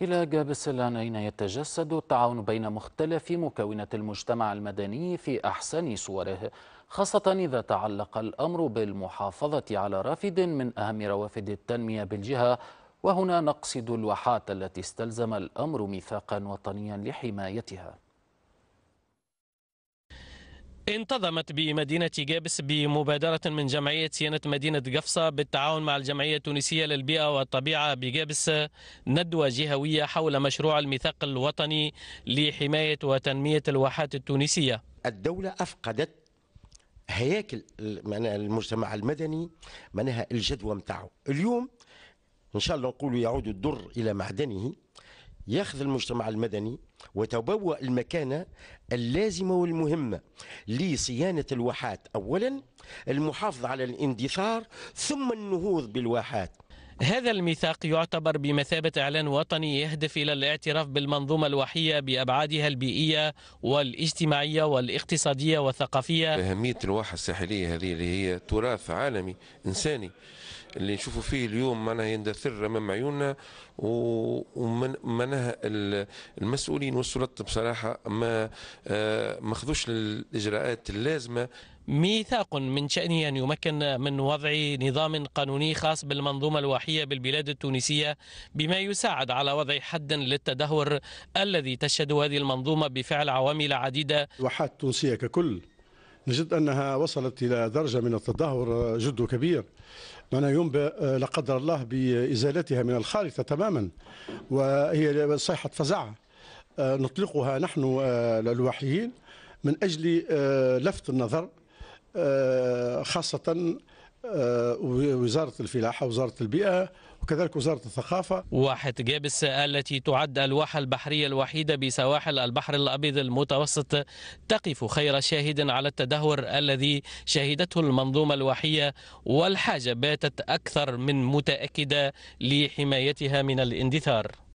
إلى جاب السلان أين يتجسد التعاون بين مختلف مكونات المجتمع المدني في أحسن صوره خاصة إذا تعلق الأمر بالمحافظة على رافد من أهم روافد التنمية بالجهة وهنا نقصد الواحات التي استلزم الأمر ميثاقا وطنيا لحمايتها انتظمت بمدينة جابس بمبادرة من جمعية صيانة مدينة قفصة بالتعاون مع الجمعية التونسية للبيئة والطبيعة بجابس ندوة جهوية حول مشروع الميثاق الوطني لحماية وتنمية الواحات التونسية الدولة أفقدت هياكل المجتمع المدني معناها الجدوى متاعه اليوم إن شاء الله نقول يعود الدر إلى معدنه ياخذ المجتمع المدني وتبوأ المكانة اللازمة والمهمة لصيانة الواحات أولا المحافظة على الاندثار ثم النهوض بالواحات هذا الميثاق يعتبر بمثابة إعلان وطني يهدف إلى الاعتراف بالمنظومة الوحية بأبعادها البيئية والاجتماعية والاقتصادية والثقافية أهمية الواحة الساحلية هذه اللي هي تراث عالمي إنساني اللي نشوفوا فيه اليوم معناها يندثر امام عيوننا ومعناها المسؤولين والسلطه بصراحه ما آه، ما خذوش الاجراءات اللازمه ميثاق من شأنه أن يمكن من وضع نظام قانوني خاص بالمنظومة الواحية بالبلاد التونسية بما يساعد على وضع حد للتدهور الذي تشهد هذه المنظومة بفعل عوامل عديدة الواحات التونسية ككل نجد أنها وصلت إلى درجة من التدهور جد كبير معناها ينبئ آه، لا قدر الله بإزالتها من الخارطة تماما وهي صيحة فزعة آه، نطلقها نحن آه، الواحيين من أجل لفت النظر آه، خاصة آه، وزارة الفلاحة وزارة البيئة وكذلك وزارة الثقافة واحة جابس التي تعد الواحة البحرية الوحيدة بسواحل البحر الأبيض المتوسط تقف خير شاهد على التدهور الذي شهدته المنظومة الوحية والحاجة باتت أكثر من متأكدة لحمايتها من الاندثار